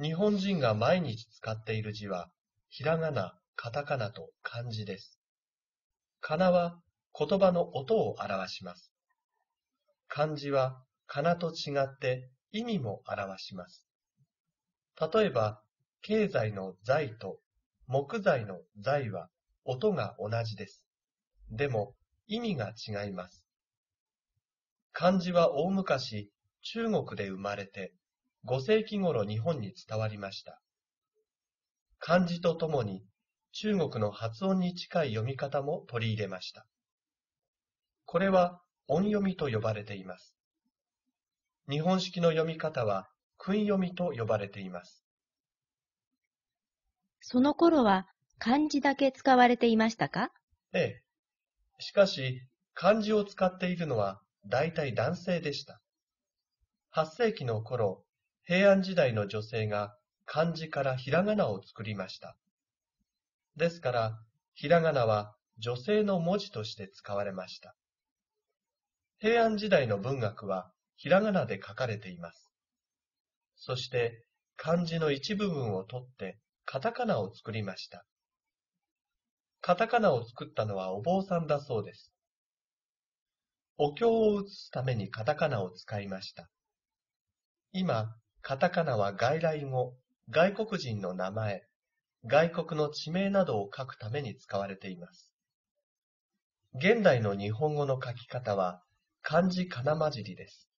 日本人が毎日使っている字は、ひらがな、カタカナと漢字です。かなは言葉の音を表します。漢字はかなと違って意味も表します。例えば、経済の財と木材の財は音が同じです。でも意味が違います。漢字は大昔中国で生まれて5世紀頃日本に伝わりました。漢字とともに中国の発音に近い読み方も取り入れました。これは音読みと呼ばれています。日本式の読み方は訓読みと呼ばれています。その頃は漢字だけ使われていましたかええ。しかし、漢字を使っているのは大体男性でした。8世紀の頃、平安時代の女性が漢字からひらがなを作りました。ですから、ひらがなは女性の文字として使われました。平安時代の文学はひらがなで書かれています。そして漢字の一部分を取ってカタカナを作りました。カタカナを作ったのはお坊さんだそうです。お経を写すためにカタカナを使いました。今、カタカナは外来語、外国人の名前、外国の地名などを書くために使われています。現代の日本語の書き方は漢字かなまじりです。